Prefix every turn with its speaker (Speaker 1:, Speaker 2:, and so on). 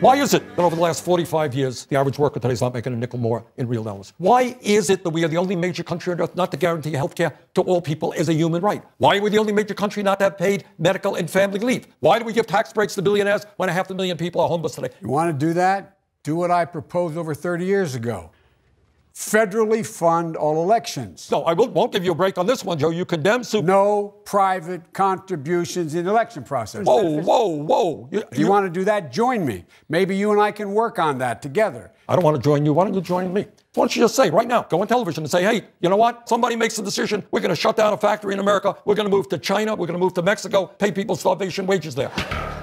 Speaker 1: Why is it that over the last 45 years, the average worker today is not making a nickel more in real dollars? Why is it that we are the only major country on earth not to guarantee health care to all people as a human right? Why are we the only major country not to have paid medical and family leave? Why do we give tax breaks to billionaires when a half a million people are homeless today?
Speaker 2: You want to do that? Do what I proposed over 30 years ago federally fund all elections. No, I will, not give you a break on this one, Joe. You condemn super. No private contributions in the election process. Whoa, whoa, whoa. You, if you, you want to do that, join me. Maybe you and I can work on that together. I don't want to join you. Why don't you join me? Why don't you just say right now, go on television and say, hey, you know what? Somebody makes a decision. We're going
Speaker 1: to shut down a factory in America. We're going to move to China. We're going to move to Mexico, pay people starvation wages there.